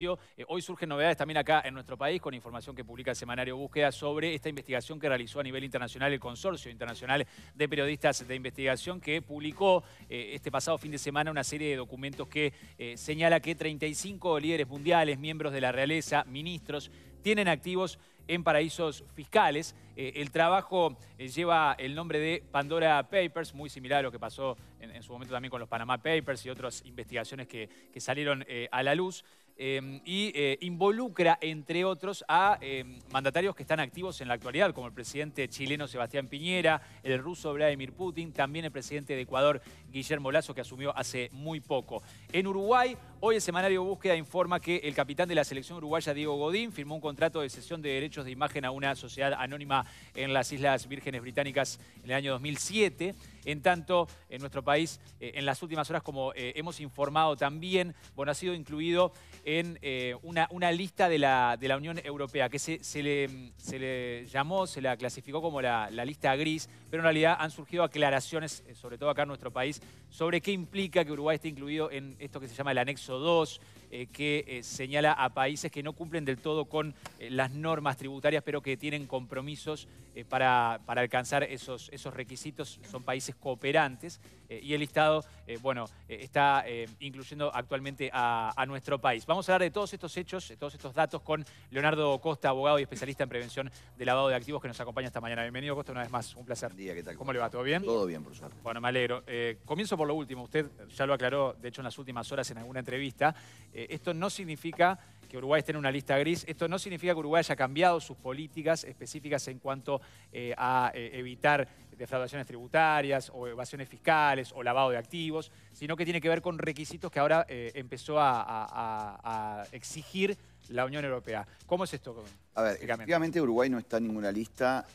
Eh, hoy surgen novedades también acá en nuestro país con información que publica el semanario Búsqueda sobre esta investigación que realizó a nivel internacional el Consorcio Internacional de Periodistas de Investigación que publicó eh, este pasado fin de semana una serie de documentos que eh, señala que 35 líderes mundiales, miembros de la realeza, ministros, tienen activos en paraísos fiscales. el trabajo lleva el nombre de Pandora Papers, muy similar a lo que pasó en, su momento también con los Panama Papers y otras investigaciones que, salieron a la luz. Em, y eh, involucra, entre otros, a em, mandatarios que están activos en la actualidad, como el presidente chileno Sebastián Piñera, el ruso Vladimir Putin, también el presidente de Ecuador, Guillermo Lazo, que asumió hace muy poco. En Uruguay Hoy el semanario Búsqueda informa que el capitán de la selección uruguaya, Diego Godín, firmó un contrato de cesión de derechos de imagen a una sociedad anónima en las Islas Vírgenes Británicas en el año 2007. En tanto, en nuestro país, eh, en las últimas horas, como eh, hemos informado también, bueno, ha sido incluido en eh, una, lista de la, Unión Europea, que se, le, llamó, se la clasificó como la lista gris, pero en realidad han surgido aclaraciones, sobre todo acá en nuestro país, sobre qué implica que Uruguay esté incluido en esto que se llama el anexo Éxodo 2, eh, que eh, señala a países que no cumplen del todo con eh, las normas tributarias, pero que tienen compromisos para, para, alcanzar esos, esos requisitos. Son países cooperantes y el Estado bueno, está incluyendo actualmente a, nuestro país. Vamos a hablar de todos estos hechos, de todos estos datos con Leonardo Costa, abogado y especialista en prevención de lavado de activos que nos acompaña esta mañana. Bienvenido, Costa, una vez más. Un placer. día, ¿qué tal? ¿Cómo le va? ¿Todo bien? Todo bien, por Bueno, me alegro. comienzo por lo último. Usted ya lo aclaró, de hecho, en las últimas horas en alguna entrevista. Eh, esto no significa que Uruguay esté en una lista gris. Esto no significa que Uruguay haya cambiado sus políticas específicas en cuanto eh, a eh, evitar defraudaciones tributarias o evasiones fiscales o lavado de activos, sino que tiene que ver con requisitos que ahora empezó a, exigir la Unión Europea. ¿Cómo es esto? A ver, efectivamente Uruguay no está en ninguna lista.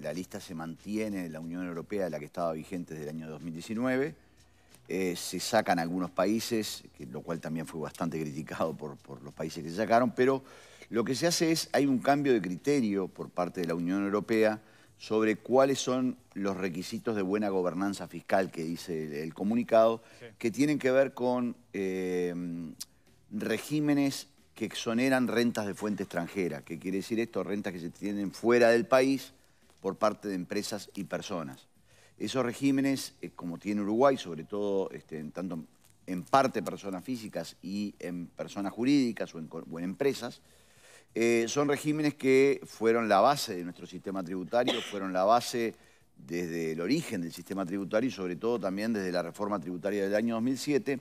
la lista se mantiene la Unión Europea, la que estaba vigente desde el año 2019 eh, se sacan algunos países, lo cual también fue bastante criticado por, los países que se sacaron, pero lo que se hace es, hay un cambio de criterio por parte de la Unión Europea sobre cuáles son los requisitos de buena gobernanza fiscal que dice el, comunicado, que tienen que ver con eh, regímenes que exoneran rentas de fuente extranjera. que quiere decir esto? Rentas que se tienen fuera del país por parte de empresas y personas. Esos regímenes, eh, como tiene Uruguay, sobre todo este, en, tanto en parte personas físicas y en personas jurídicas o en, empresas, eh, son regímenes que fueron la base de nuestro sistema tributario, fueron la base desde el origen del sistema tributario y sobre todo también desde la reforma tributaria del año 2007,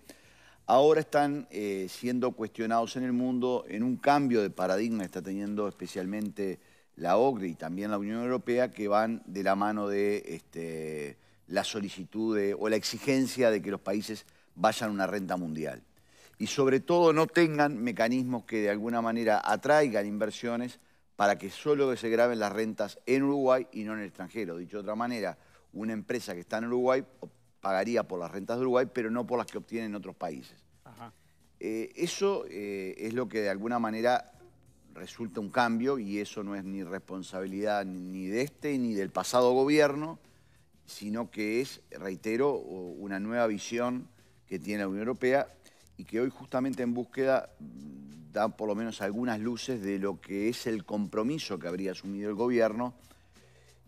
ahora están eh, siendo cuestionados en el mundo en un cambio de paradigma que está teniendo especialmente la OCDE y también la Unión Europea que van de la mano de este, la solicitud o la exigencia de que los países vayan a una renta mundial. Y sobre todo no tengan mecanismos que de alguna manera atraigan inversiones para que solo se graben las rentas en Uruguay y no en el extranjero. Dicho de otra manera, una empresa que está en Uruguay pagaría por las rentas de Uruguay, pero no por las que obtiene en otros países. Eh, eso eh, es lo que de alguna manera resulta un cambio y eso no es ni responsabilidad ni de este ni del pasado gobierno, sino que es, reitero, una nueva visión que tiene la Unión Europea y que hoy justamente en búsqueda mm, da por lo menos algunas luces de lo que es el compromiso que habría asumido el gobierno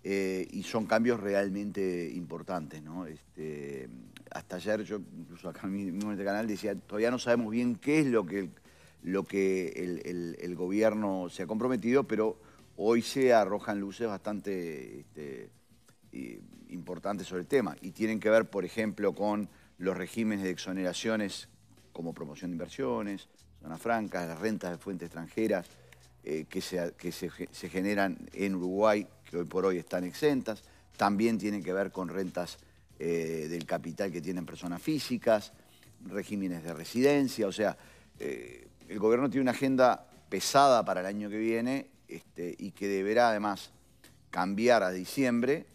eh, y son cambios realmente importantes. Este, hasta ayer yo, incluso acá mismo en este canal, decía, todavía no sabemos bien qué es lo que lo que el, gobierno se ha comprometido, pero hoy se arrojan luces bastante este, importantes sobre el tema y tienen que ver, por ejemplo, con los regímenes de exoneraciones como promoción de inversiones, zonas francas, las rentas de fuentes extranjeras eh, que, se, que se, generan en Uruguay, que hoy por hoy están exentas. También tienen que ver con rentas eh, del capital que tienen personas físicas, regímenes de residencia, o sea, eh, el gobierno tiene una agenda pesada para el año que viene este, y que deberá además cambiar a diciembre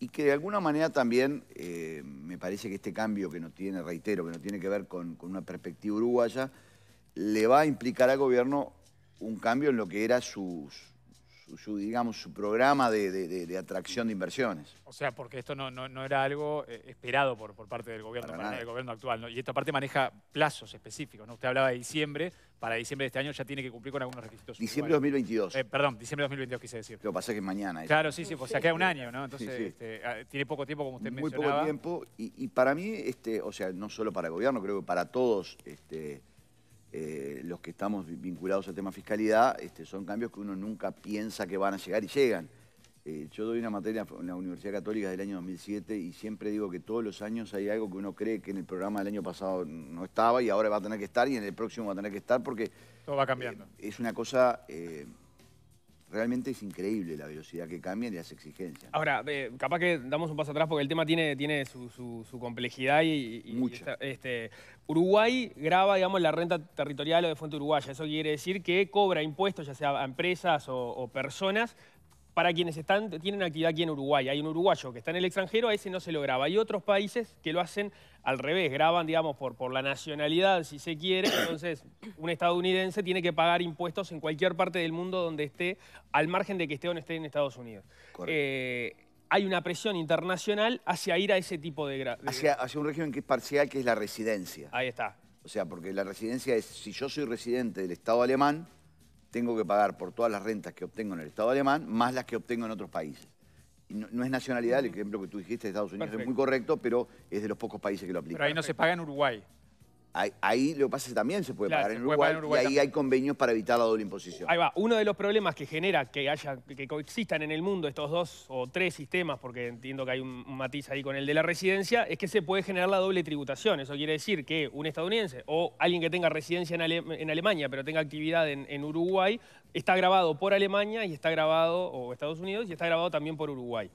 y que de alguna manera también eh, me parece que este cambio que no tiene, reitero, que no tiene que ver con, con, una perspectiva uruguaya, le va a implicar al gobierno un cambio en lo que era sus, su, digamos, su programa de, atracción de inversiones. O sea, porque esto no, era algo eh, esperado por, por parte del gobierno, del gobierno actual. Y esta parte maneja plazos específicos. ¿no? Usted hablaba de diciembre, para diciembre de este año ya tiene que cumplir con algunos requisitos. Diciembre de 2022. Eh, perdón, diciembre de 2022 quise decir. Lo que pasa es que es mañana. Claro, sí, sí, pues o sea, queda un año, ¿no? Entonces, este, ah, tiene poco tiempo, como usted mencionaba. Muy poco tiempo, y, para mí, este, o sea, no solo para el gobierno, creo que para todos... Este, eh, los que estamos vinculados al tema fiscalidad, este, son cambios que uno nunca piensa que van a llegar y llegan. Eh, yo doy una materia en la Universidad Católica del año 2007 y siempre digo que todos los años hay algo que uno cree que en el programa del año pasado no estaba y ahora va a tener que estar y en el próximo va a tener que estar porque... Todo va cambiando. Eh, es una cosa realmente es increíble la velocidad que cambian y las exigencias. Ahora, capaz que damos un paso atrás porque el tema tiene, tiene su, complejidad y, mucho. Este, Uruguay graba, digamos, la renta territorial o de fuente uruguaya. Eso quiere decir que cobra impuestos, ya sea a empresas o personas, para quienes están, tienen actividad aquí en Uruguay. Hay un uruguayo que está en el extranjero, a ese no se lo graba. Hay otros países que lo hacen al revés, graban, digamos, por, por la nacionalidad, si se quiere. Entonces, un estadounidense tiene que pagar impuestos en cualquier parte del mundo donde esté, al margen de que esté o no esté en Estados Unidos. Eh, hay una presión internacional hacia ir a ese tipo de... de... Hacia, hacia un régimen que es parcial, que es la residencia. Ahí está. O sea, porque la residencia es, si yo soy residente del Estado alemán, tengo que pagar por todas las rentas que obtengo en el Estado alemán, más las que obtengo en otros países. no, es nacionalidad, el ejemplo que tú dijiste de Estados Unidos es muy correcto, pero es de los pocos países que lo aplican. Pero ahí no se paga en Uruguay. Ahí, lo que pasa es que también se puede, pagar, en Uruguay, y ahí hay convenios para evitar la doble imposición. Ahí va. Uno de los problemas que genera que haya que coexistan en el mundo estos dos o tres sistemas, porque entiendo que hay un, matiz ahí con el de la residencia, es que se puede generar la doble tributación. Eso quiere decir que un estadounidense o alguien que tenga residencia en, Alemania pero tenga actividad en, Uruguay, está grabado por Alemania y está grabado, o Estados Unidos, y está grabado también por Uruguay.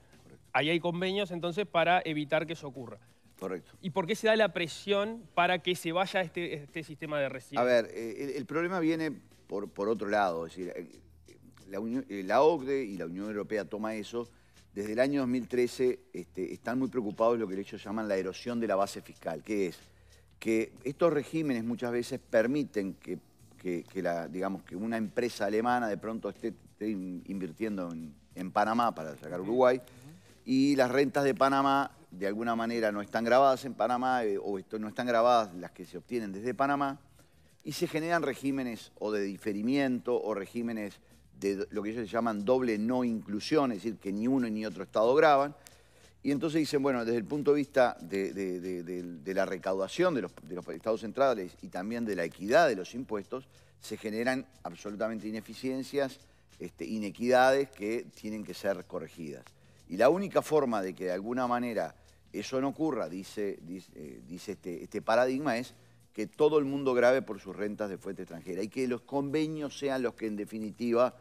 Ahí hay convenios entonces para evitar que eso ocurra. Correcto. ¿Y por qué se da la presión para que se vaya este, este sistema de residuos? A ver, el, problema viene por, otro lado. Es decir, eh, eh, la, OCDE y la Unión Europea toma eso. Desde el año 2013 este, están muy preocupados de lo que ellos llaman la erosión de la base fiscal, que es que estos regímenes muchas veces permiten que, digamos, que una empresa alemana de pronto esté, invirtiendo en, Panamá para sacar Uruguay y las rentas de Panamá de alguna manera no están grabadas en Panamá eh, o no están grabadas las que se obtienen desde Panamá y se generan regímenes o de diferimiento o regímenes de lo que ellos llaman doble no inclusión, es decir, que ni uno ni otro Estado graban. Y entonces dicen, bueno, desde el punto de vista de, la recaudación de los, estados centrales y también de la equidad de los impuestos, se generan absolutamente ineficiencias, este, inequidades que tienen que ser corregidas. Y la única forma de que de alguna manera eso no ocurra, dice, dice, eh, este, este, paradigma, es que todo el mundo grave por sus rentas de fuente extranjera y que los convenios sean los que en definitiva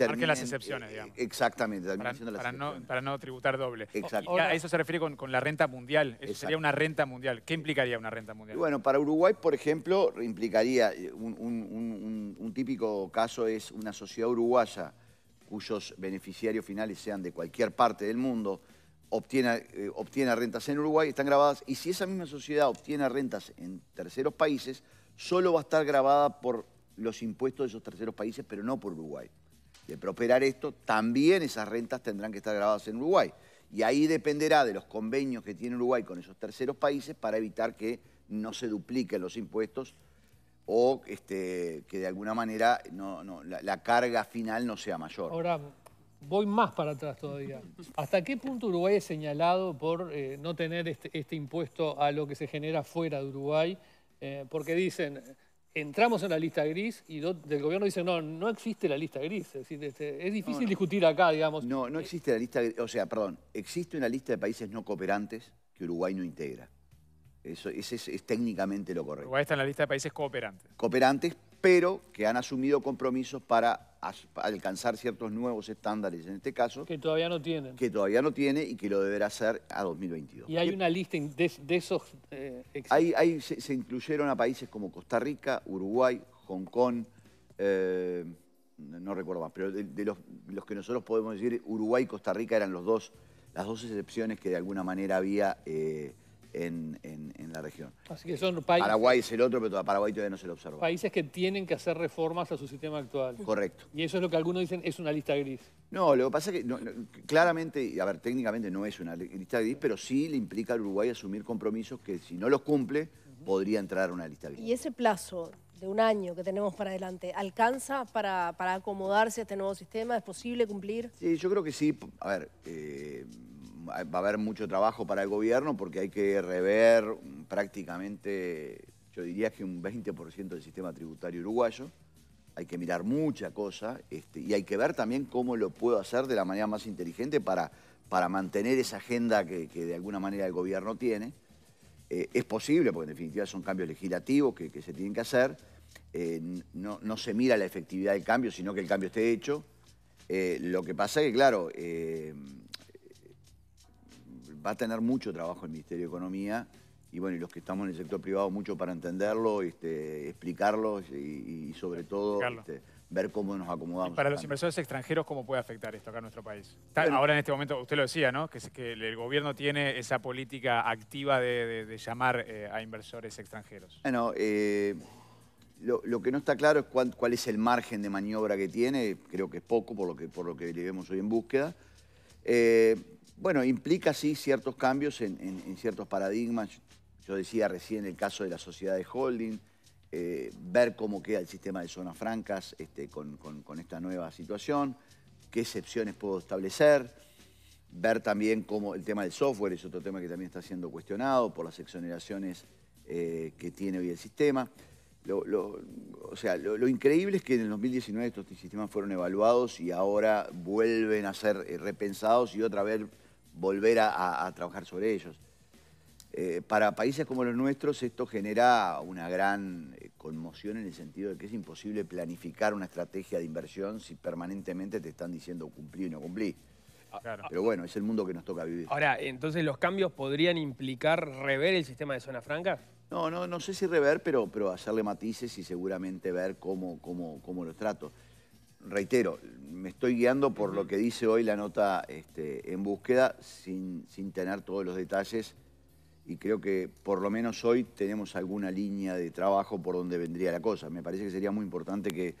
Marquen las excepciones, eh, digamos. Exactamente. Para, No, para, no, tributar doble. Exacto. a eso se refiere con, la renta mundial. Eso sería una renta mundial. ¿Qué implicaría una renta mundial? bueno, para Uruguay, por ejemplo, implicaría eh, un, un típico caso es una sociedad uruguaya cuyos beneficiarios finales sean de cualquier parte del mundo, obtiene, eh, obtiene rentas en Uruguay, están grabadas, y si esa misma sociedad obtiene rentas en terceros países, solo va a estar grabada por los impuestos de esos terceros países, pero no por Uruguay. De prosperar esto, también esas rentas tendrán que estar grabadas en Uruguay. Y ahí dependerá de los convenios que tiene Uruguay con esos terceros países para evitar que no se dupliquen los impuestos o este, que de alguna manera no, la, carga final no sea mayor. Ahora, voy más para atrás todavía. ¿Hasta qué punto Uruguay es señalado por eh, no tener este, este, impuesto a lo que se genera fuera de Uruguay? Eh, porque dicen, entramos en la lista gris y del gobierno dicen, no, no existe la lista gris. Es, este, difícil discutir acá, digamos. No, no eh, existe la lista gris. O sea, perdón, existe una lista de países no cooperantes que Uruguay no integra. Eso, es, técnicamente lo correcto. Uruguay está en la lista de países cooperantes. Cooperantes, pero que han asumido compromisos para, alcanzar ciertos nuevos estándares, en este caso. Que todavía no tienen. Que todavía no tiene y que lo deberá hacer a 2022. ¿Y hay una lista de, esos? Eh, se, incluyeron a países como Costa Rica, Uruguay, Hong Kong, eh, no recuerdo más, pero de, los, que nosotros podemos decir, Uruguay y Costa Rica eran los dos, las dos excepciones que de alguna manera había... Eh, en, la región. Paraguay es el otro, pero a Paraguay todavía no se lo observa. Países que tienen que hacer reformas a su sistema actual. Correcto. Y eso es lo que algunos dicen es una lista gris. No, lo que pasa es que claramente, y claramente, a ver, técnicamente no es una lista gris, pero sí le implica al Uruguay asumir compromisos que si no los cumple, podría entrar a una lista gris. ¿Y ese plazo de un año que tenemos para adelante, ¿alcanza para, acomodarse a este nuevo sistema? ¿Es posible cumplir? Sí, yo creo que sí. A ver, eh, va a haber mucho trabajo para el gobierno porque hay que rever prácticamente, yo diría que un 20% del sistema tributario uruguayo. Hay que mirar mucha cosa este, y hay que ver también cómo lo puedo hacer de la manera más inteligente para, para mantener esa agenda que, de alguna manera el gobierno tiene. Eh, es posible, porque en definitiva son cambios legislativos que, se tienen que hacer. Eh, no, se mira la efectividad del cambio, sino que el cambio esté hecho. Eh, lo que pasa es que, claro, va a tener mucho trabajo el Ministerio de Economía y bueno, los que estamos en el sector privado mucho para entenderlo, este, explicarlo y, sobre todo este, ver cómo nos acomodamos. para los inversores extranjeros, ¿cómo puede afectar esto acá en nuestro país? ahora en este momento, usted lo decía, ¿no? Que, que el gobierno tiene esa política activa de, llamar eh, a inversores extranjeros. Bueno, eh, lo, que no está claro es cuál, es el margen de maniobra que tiene, creo que es poco por lo que, por lo que le hoy en búsqueda. Eh, bueno, implica sí ciertos cambios en, ciertos paradigmas. Yo decía recién el caso de la sociedad de holding, eh, ver cómo queda el sistema de zonas francas este, con, esta nueva situación, qué excepciones puedo establecer, ver también cómo el tema del software es otro tema que también está siendo cuestionado por las exoneraciones eh, que tiene hoy el sistema. o sea, lo, increíble es que en el 2019 estos sistemas fueron evaluados y ahora vuelven a ser eh, repensados y otra vez volver a, trabajar sobre ellos. Eh, para países como los nuestros esto genera una gran eh, conmoción en el sentido de que es imposible planificar una estrategia de inversión si permanentemente te están diciendo cumplí y no cumplí. Ah, pero bueno, es el mundo que nos toca vivir. Ahora, entonces los cambios podrían implicar rever el sistema de zona franca? No, no, no sé si rever, pero, pero hacerle matices y seguramente ver cómo, cómo, cómo trato reitero, me estoy guiando por lo que dice hoy la nota este, en búsqueda, sin, tener todos los detalles, y creo que por lo menos hoy tenemos alguna línea de trabajo por donde vendría la cosa. Me parece que sería muy importante que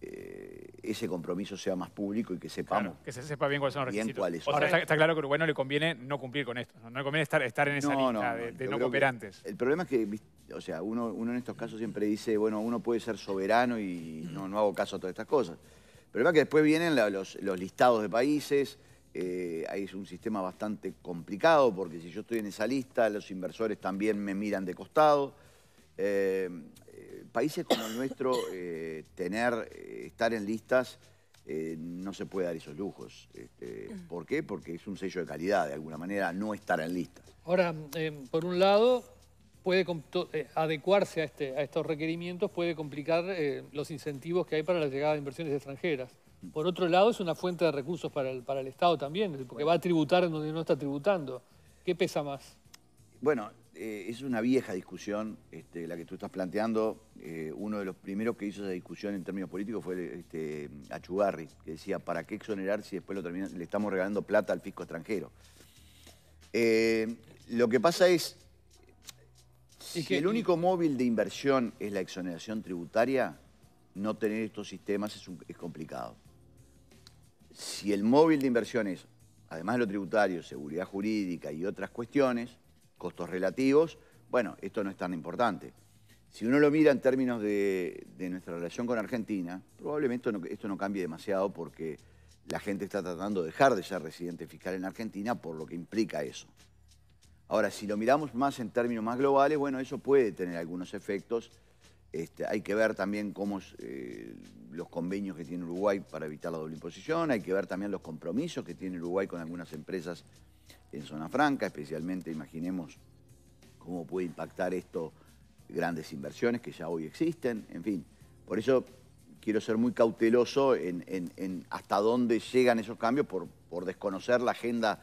eh, ese compromiso sea más público y que sepamos. que se sepa bien cuáles son los requisitos. está, claro que a Uruguay no le conviene no cumplir con esto, no, le conviene estar, en esa lista no, de, de no cooperantes. El problema es que o sea, uno, en estos casos siempre dice, bueno, uno puede ser soberano y no, no hago caso a todas estas cosas. Pero es que después vienen los, listados de países, eh, ahí es un sistema bastante complicado porque si yo estoy en esa lista, los inversores también me miran de costado. Eh, eh, países como el nuestro, tener, estar en listas, no se puede dar esos lujos. Este, ¿Por qué? Porque es un sello de calidad, de alguna manera, no estar en listas. Ahora, por un lado, puede eh, adecuarse este, a, estos requerimientos puede complicar eh, los incentivos que hay para la llegada de inversiones extranjeras. Por otro lado, es una fuente de recursos para el, Estado también, porque va a tributar en donde no está tributando. ¿Qué pesa más? Bueno, eh, es una vieja discusión este, la que tú estás planteando. uno de los primeros que hizo esa discusión en términos políticos fue este, Achugarri, que decía, ¿para qué exonerar si después lo le estamos regalando plata al fisco extranjero? lo que pasa es, si el único móvil de inversión es la exoneración tributaria, no tener estos sistemas es, complicado. Si el móvil de inversión es, además de lo tributario, seguridad jurídica y otras cuestiones, costos relativos, bueno, esto no es tan importante. Si uno lo mira en términos de, nuestra relación con Argentina, probablemente esto no cambie demasiado porque la gente está tratando de dejar de ser residente fiscal en Argentina por lo que implica eso. Ahora, si lo miramos más en términos más globales, bueno, eso puede tener algunos efectos. Este, hay que ver también cómo eh, los convenios que tiene Uruguay para evitar la doble imposición, hay que ver también los compromisos que tiene Uruguay con algunas empresas en zona franca, especialmente imaginemos cómo puede impactar esto grandes inversiones que ya hoy existen, en fin. Por eso quiero ser muy cauteloso en, hasta dónde llegan esos cambios por desconocer la agenda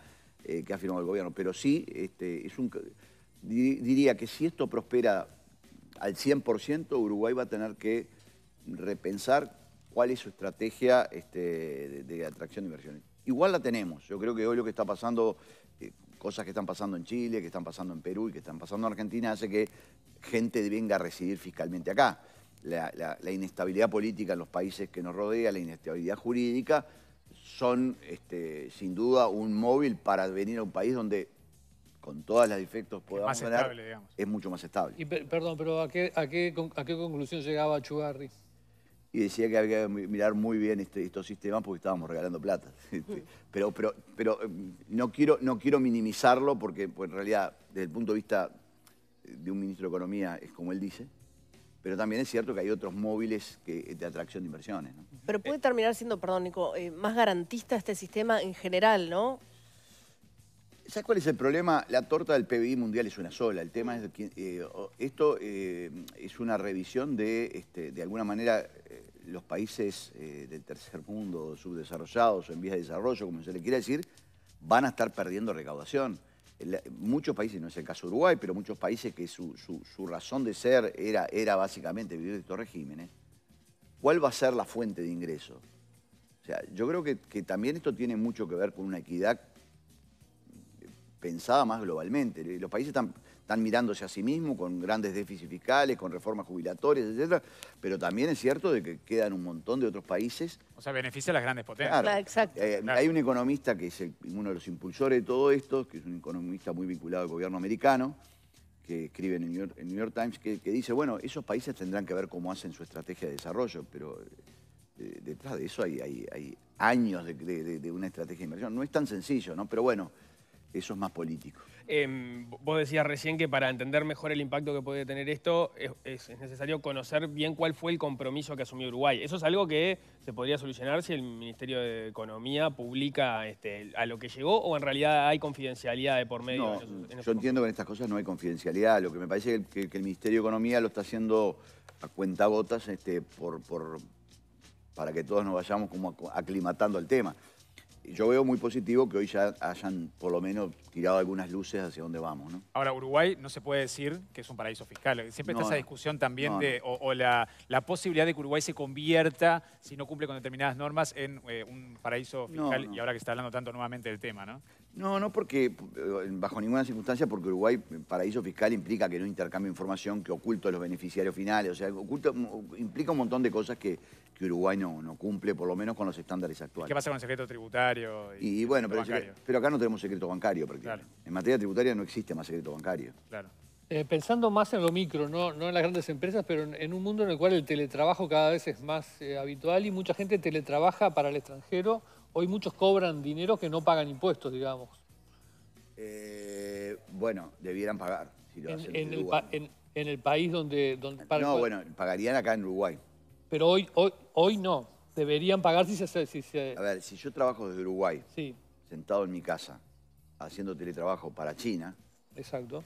eh, que ha firmado el gobierno, pero sí este, es un, diría que si esto prospera al 100%, Uruguay va a tener que repensar cuál es su estrategia este, de, atracción de inversiones. Igual la tenemos, yo creo que hoy lo que está pasando, eh, cosas que están pasando en Chile, que están pasando en Perú y que están pasando en Argentina, hace que gente venga a residir fiscalmente acá. La, la inestabilidad política en los países que nos rodea, la inestabilidad jurídica, son este, sin duda un móvil para venir a un país donde con todas las defectos podamos es mucho más estable. Y perdón, pero ¿a qué, a, qué, conclusión llegaba Chugarri? Y decía que había que mirar muy bien este, estos sistemas porque estábamos regalando plata. Este, pero pero, pero eh, no, quiero, no quiero minimizarlo porque pues, en realidad, desde el punto de vista de un ministro de Economía, es como él dice, pero también es cierto que hay otros móviles eh, de atracción de inversiones. Pero puede eh. terminar siendo, perdón Nico, eh, más garantista este sistema en general, ¿no? ¿Sabes cuál es el problema? La torta del PBI mundial es una sola. El tema es que esto es una revisión de, este, de alguna manera, los países del tercer mundo, subdesarrollados o en vías de desarrollo, como se le quiera decir, van a estar perdiendo recaudación muchos países, no es el caso de Uruguay, pero muchos países que su, razón de ser era, era básicamente vivir de estos regímenes, ¿cuál va a ser la fuente de ingreso? O sea, yo creo que, que también esto tiene mucho que ver con una equidad pensada más globalmente. Los países están están mirándose a sí mismos con grandes déficits fiscales, con reformas jubilatorias, etcétera, pero también es cierto de que quedan un montón de otros países. O sea, beneficia a las grandes potencias. Claro. Eh, hay un economista que es uno de los impulsores de todo esto, que es un economista muy vinculado al gobierno americano, que escribe en el New York, Times, que, dice, bueno, esos países tendrán que ver cómo hacen su estrategia de desarrollo, pero eh, detrás de eso hay, años de, de una estrategia de inversión. No es tan sencillo, ¿no? Pero bueno, eso es más político. Em, vos decías recién que para entender mejor el impacto que puede tener esto es, necesario conocer bien cuál fue el compromiso que asumió Uruguay. Eso es algo que se podría solucionar si el Ministerio de Economía publica este, a lo que llegó o en realidad hay confidencialidad de por medio. No, yo entiendo que en estas cosas no hay confidencialidad. Lo que me parece que, que, el Ministerio de Economía lo está haciendo a cuentagotas este, por, por, para que todos nos vayamos como aclimatando al tema yo veo muy positivo que hoy ya hayan por lo menos tirado algunas luces hacia dónde vamos. ¿no? Ahora, Uruguay no se puede decir que es un paraíso fiscal. Siempre está esa discusión también de, o, la, posibilidad de que Uruguay se convierta, si no cumple con determinadas normas, en eh, un paraíso fiscal. Y ahora que está hablando tanto nuevamente del tema, ¿no? No, no porque, eh, bajo ninguna circunstancia, porque Uruguay, eh, paraíso fiscal implica que no intercambio información, que oculto a los beneficiarios finales, o sea, oculto, mm, implica un montón de cosas que que Uruguay no, cumple, por lo menos con los estándares actuales. ¿Qué pasa con el secreto tributario? Y, bueno, pero, acá no tenemos secreto bancario prácticamente. En materia tributaria no existe más secreto bancario. Claro. Eh, pensando más en lo micro, no, no en las grandes empresas, pero en, un mundo en el cual el teletrabajo cada vez es más eh, habitual y mucha gente teletrabaja para el extranjero, hoy muchos cobran dinero que no pagan impuestos, digamos. Eh, bueno, debieran pagar. Si lo en, hacen en, el en, el país donde... donde no, bueno, pagarían acá en Uruguay. Pero hoy, hoy Hoy no. Deberían pagar si se... Si A ver, si yo trabajo desde Uruguay, sentado en mi casa, haciendo teletrabajo para China... Exacto.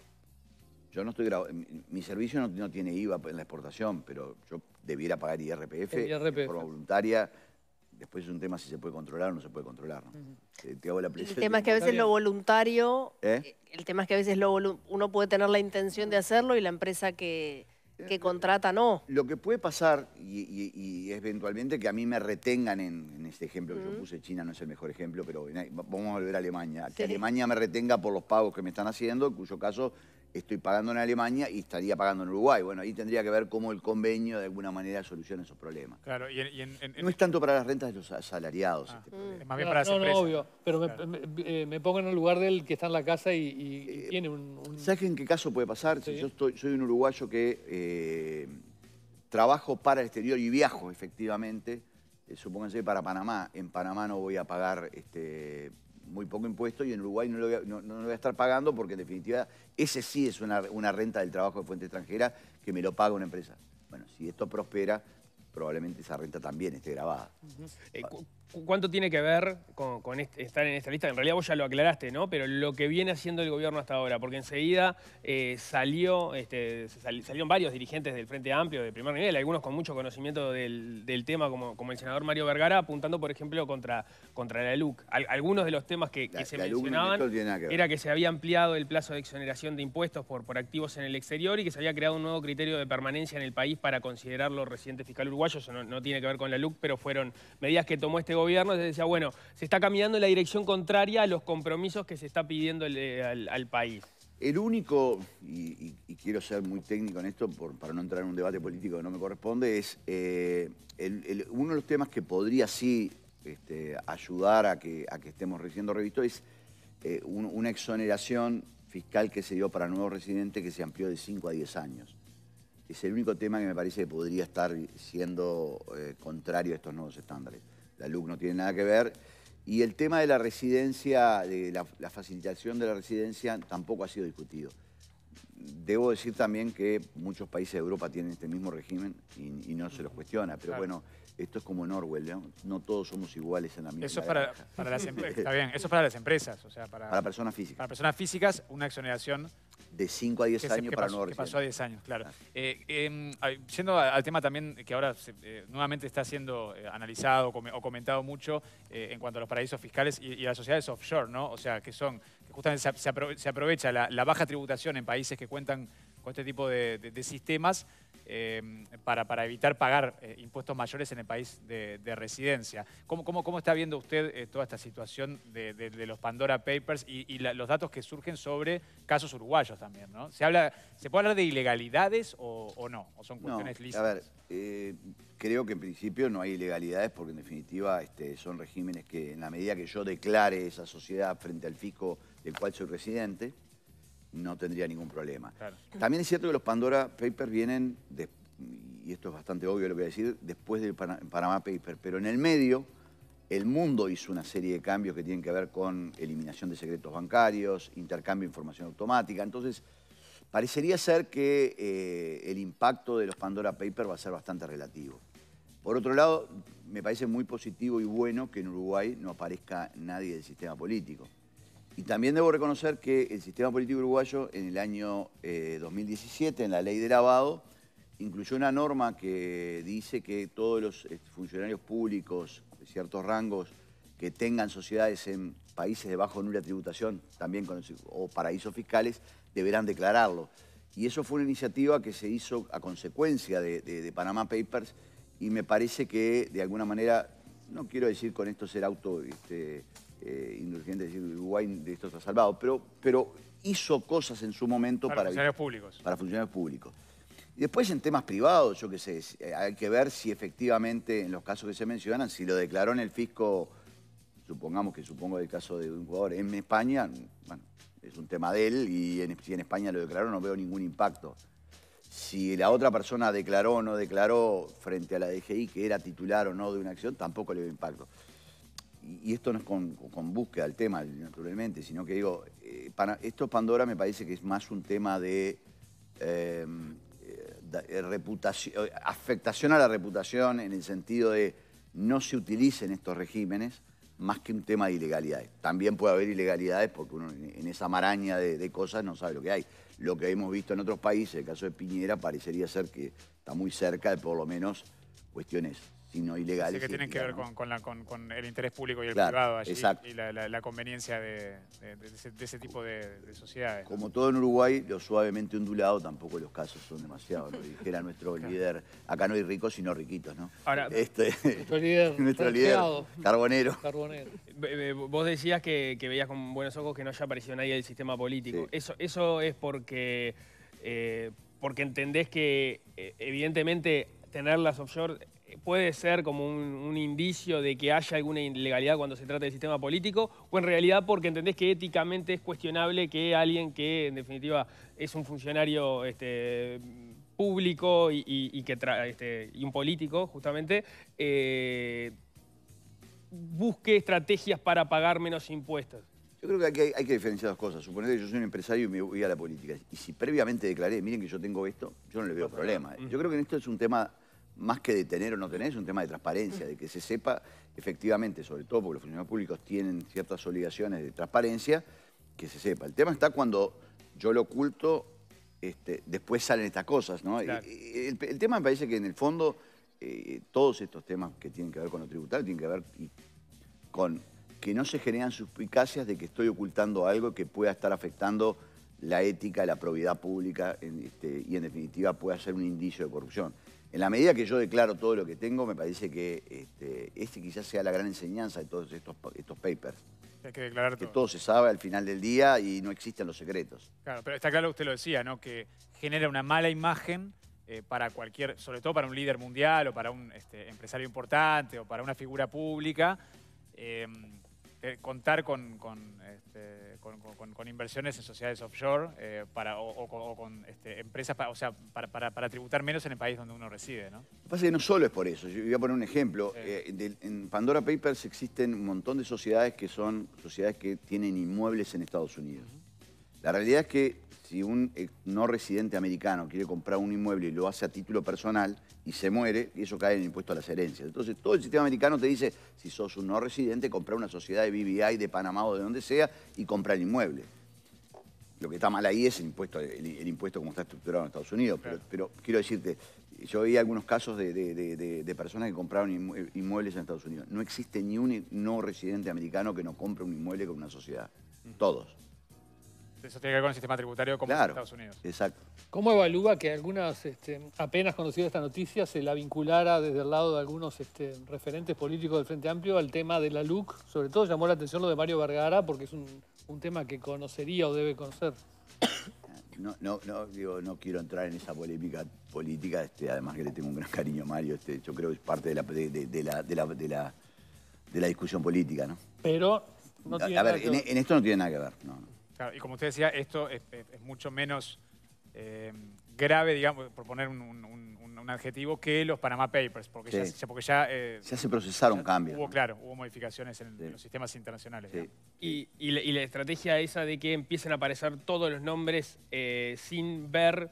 Yo no estoy Mi servicio no, tiene IVA en la exportación, pero yo debiera pagar IRPF, IRPF. de forma voluntaria. Después es un tema si se puede controlar o no se puede controlar. Te hago la el tema es que a veces lo voluntario... ¿Eh? ¿Eh? El tema es que a veces lo uno puede tener la intención de hacerlo y la empresa que que eh, contrata no. Lo que puede pasar, y, y, eventualmente que a mí me retengan en, este ejemplo que yo puse, China no es el mejor ejemplo, pero vamos a volver a Alemania, que Alemania me retenga por los pagos que me están haciendo, en cuyo caso estoy pagando en Alemania y estaría pagando en Uruguay. Bueno, ahí tendría que ver cómo el convenio de alguna manera soluciona esos problemas. Claro, no es tanto para las rentas de los asalariados. Ah, este mm. más bien para las obvio, pero eh, me, pongo en el lugar del que está en la casa y, eh, tiene un, ¿Sabes en qué caso puede pasar? Si yo soy un uruguayo que eh, trabajo para el exterior y viajo efectivamente, supónganse para Panamá, en Panamá no voy a pagar... Este, muy poco impuesto y en Uruguay no lo, voy a, no, voy a estar pagando porque en definitiva ese sí es una, una, renta del trabajo de fuente extranjera que me lo paga una empresa. Bueno, si esto prospera, probablemente esa renta también esté grabada. ¿Cuánto tiene que ver con, estar en esta lista? En realidad vos ya lo aclaraste, ¿no? Pero lo que viene haciendo el gobierno hasta ahora, porque enseguida eh, salió, este, salieron varios dirigentes del Frente Amplio de primer nivel, algunos con mucho conocimiento del, tema, como, el senador Mario Vergara, apuntando, por ejemplo, contra, contra la LUC. algunos de los temas que, se mencionaban era que se había ampliado el plazo de exoneración de impuestos por, por activos en el exterior y que se había creado un nuevo criterio de permanencia en el país para considerar los fiscal uruguayo. Eso no, tiene que ver con la LUC, pero fueron medidas que tomó este gobierno gobierno se decía, bueno, se está caminando en la dirección contraria a los compromisos que se está pidiendo eh, al, país. El único, y, quiero ser muy técnico en esto para no entrar en un debate político que no me corresponde, es eh, uno de los temas que podría sí este, ayudar a que, estemos recibiendo revistos es eh, una exoneración fiscal que se dio para nuevos residentes que se amplió de 5 a 10 años es el único tema que me parece que podría estar siendo contrario a estos nuevos estándares la LUC no tiene nada que ver. Y el tema de la residencia, de la, facilitación de la residencia, tampoco ha sido discutido. Debo decir también que muchos países de Europa tienen este mismo régimen y, no se los cuestiona, pero bueno, esto es como en Orwell, ¿no? todos somos iguales en la misma. Eso es para, las empresas. Está bien, eso es para las empresas, o sea, para, para personas físicas. Para personas físicas, una exoneración. De 5 a 10 años para pasó, que pasó a 10 años, claro. Eh, em, yendo al tema también que ahora eh, nuevamente está siendo eh, analizado o comentado mucho en cuanto a los paraísos fiscales y, las sociedades offshore, ¿no? O sea, que son, que justamente se, aprovecha la, baja tributación en países que cuentan con este tipo de sistemas eh, para, evitar pagar eh, impuestos mayores en el país de, residencia. ¿Cómo, ¿Cómo, cómo, está viendo usted eh, toda esta situación de, los Pandora Papers y, los datos que surgen sobre casos uruguayos también? ¿Se, habla, ¿Se puede hablar de ilegalidades o, no? ¿O son cuestiones A ver, creo que en principio no hay ilegalidades porque en definitiva este, son regímenes que en la medida que yo declare esa sociedad frente al fisco del cual soy residente, no tendría ningún problema. También es cierto que los Pandora Papers vienen, de, y esto es bastante obvio lo que voy a decir, después del Panamá Papers, pero en el medio el mundo hizo una serie de cambios que tienen que ver con eliminación de secretos bancarios, intercambio de información automática, entonces parecería ser que eh, el impacto de los Pandora Papers va a ser bastante relativo. Por otro lado, me parece muy positivo y bueno que en Uruguay no aparezca nadie del sistema político. Y también debo reconocer que el sistema político uruguayo en el año 2017, eh, en la ley de lavado, incluyó una norma que dice que todos los eh, funcionarios públicos de ciertos rangos que tengan sociedades en países de bajo nula tributación, también con o paraísos fiscales, deberán declararlo. Y eso fue una iniciativa que se hizo a consecuencia de, Panamá Panama Papers y me parece que de alguna manera, no quiero decir con esto ser auto... Este, eh, indulgente decir Uruguay de esto ha salvado, pero, pero hizo cosas en su momento para, funcionarios públicos. Y después en temas privados, yo qué sé, eh, hay que ver si efectivamente en los casos que se mencionan, si lo declaró en el fisco, supongamos que supongo el caso de un jugador en España, bueno, es un tema de él y si en España lo declaró no veo ningún impacto. Si la otra persona declaró o no declaró frente a la DGI que era titular o no de una acción, tampoco le veo impacto y esto no es con, búsqueda al tema, naturalmente, sino que digo, eh, para, esto Pandora me parece que es más un tema de, em, eh, eh, reputación, afectación a la reputación en el sentido de no se utilicen estos regímenes más que un tema de ilegalidades. También puede haber ilegalidades porque uno en esa maraña de, de cosas no sabe lo que hay. Lo que hemos visto en otros países, el caso de Piñera, parecería ser que está muy cerca de por lo menos cuestiones sino ilegales. Así que tienen que ver con, el interés público y el privado allí, y la, conveniencia de, ese, tipo de, sociedades. Como todo en Uruguay, lo suavemente ondulado, tampoco los casos son demasiados. Lo dijera nuestro líder, acá no hay ricos sino riquitos, ¿no? Ahora, este, nuestro líder, carbonero. carbonero. Vos decías que, veías con buenos ojos que no haya aparecido nadie del sistema político. Eso, eso es porque, eh, porque entendés que eh, evidentemente tener las offshore puede ser como un, indicio de que haya alguna ilegalidad cuando se trata del sistema político, o en realidad porque entendés que éticamente es cuestionable que alguien que en definitiva es un funcionario este, público este, y, un político justamente, eh, busque estrategias para pagar menos impuestos. Yo creo que hay, que diferenciar dos cosas. Suponete que yo soy un empresario y me voy a la política. Y si previamente declaré, miren que yo tengo esto, yo no le veo problema. Yo creo que en esto es un tema más que de tener o no tener, es un tema de transparencia, de que se sepa efectivamente, sobre todo porque los funcionarios públicos tienen ciertas obligaciones de transparencia, que se sepa. El tema está cuando yo lo oculto, este, después salen estas cosas, ¿no? El, tema me parece que en el fondo eh, todos estos temas que tienen que ver con lo tributario tienen que ver con que no se generan suspicacias de que estoy ocultando algo que pueda estar afectando la ética, la probidad pública este, y en definitiva pueda ser un indicio de corrupción. En la medida que yo declaro todo lo que tengo, me parece que este, este quizás sea la gran enseñanza de todos estos, papers. que todo. se sabe al final del día y no existen los secretos. Claro, pero está claro, que usted lo decía, ¿no? Que genera una mala imagen eh, para cualquier, sobre todo para un líder mundial o para un este, empresario importante o para una figura pública. Eh, eh, contar este, con, con, inversiones en sociedades offshore eh, para, o, con este, empresas para, o sea, para, tributar menos en el país donde uno reside. ¿no? Lo que pasa es que no solo es por eso. Yo voy a poner un ejemplo. Eh, en Pandora Papers existen un montón de sociedades que son sociedades que tienen inmuebles en Estados Unidos. La realidad es que si un eh, no residente americano quiere comprar un inmueble y lo hace a título personal y se muere, eso cae en el impuesto a las herencias. Entonces, todo el sistema americano te dice, si sos un no residente, compra una sociedad de BBI, de Panamá o de donde sea y compra el inmueble. Lo que está mal ahí es el impuesto, el, impuesto como está estructurado en Estados Unidos. Pero, quiero decirte, yo vi algunos casos de, personas que compraron inmuebles en Estados Unidos. No existe ni un no residente americano que no compre un inmueble con una sociedad. Todos. Eso tiene que ver con el sistema tributario como Estados Unidos. Exacto. ¿Cómo evalúa que algunas, este, apenas conocida esta noticia, se la vinculara desde el lado de algunos este, referentes políticos del Frente Amplio al tema de la LUC? Sobre todo llamó la atención lo de Mario Vergara porque es un, tema que conocería o debe conocer. No, no, no, no quiero entrar en esa polémica política, este, además que le tengo un gran cariño a Mario, yo creo que es parte de la, de, discusión política, Pero no tiene nada que ver. En, en, esto no tiene nada que ver, no y como usted decía, esto es, mucho menos eh, grave, digamos, por poner un, adjetivo, que los Panama Papers, porque ya, porque eh, ya, se procesaron cambios. Hubo, claro, hubo modificaciones en, los sistemas internacionales. Y, la, estrategia esa de que empiecen a aparecer todos los nombres eh, sin ver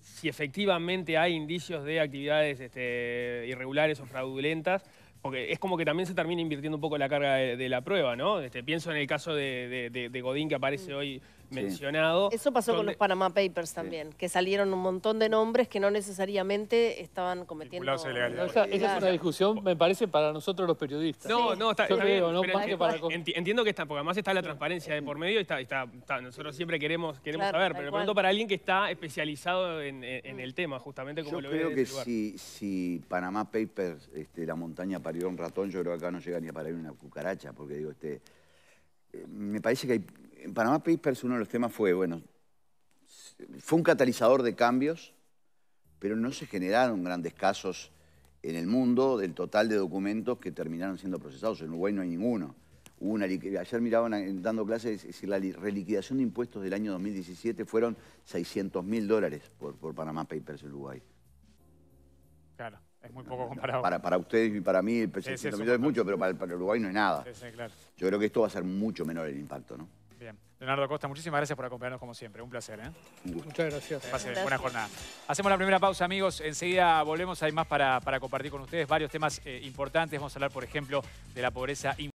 si efectivamente hay indicios de actividades este, irregulares o fraudulentas, porque es como que también se termina invirtiendo un poco la carga de, la prueba, ¿no? Este, pienso en el caso de Godín que aparece mm. hoy mencionado. Eso pasó con los Panama Papers también, que salieron un montón de nombres que no necesariamente estaban cometiendo... Esa, esa, es una discusión, me parece, para nosotros los periodistas. No, no, está, Entiendo que está, porque además está la transparencia de por medio y está, nosotros siempre queremos, queremos saber, pero pregunto para alguien que está especializado en, el tema, justamente como yo lo creo que si, si Panama Papers, este, la montaña parió un ratón, yo creo que acá no llega ni a parar una cucaracha, porque digo, este, eh, me parece que hay en Panamá Papers uno de los temas fue, bueno, fue un catalizador de cambios, pero no se generaron grandes casos en el mundo del total de documentos que terminaron siendo procesados. En Uruguay no hay ninguno. ayer miraban dando clases, es decir, la reliquidación de impuestos del año 2017 fueron 600 mil dólares por, Panamá Papers en Uruguay. Claro, es muy poco comparado. Para, ustedes y para mí el 600 es, es mucho, pero para, Uruguay no es nada. Yo creo que esto va a ser mucho menor el impacto, ¿no? Bien. Leonardo Costa, muchísimas gracias por acompañarnos como siempre. Un placer. ¿eh? Muchas gracias. Buena jornada. Hacemos la primera pausa, amigos. Enseguida volvemos. Hay más para, compartir con ustedes varios temas eh, importantes. Vamos a hablar, por ejemplo, de la pobreza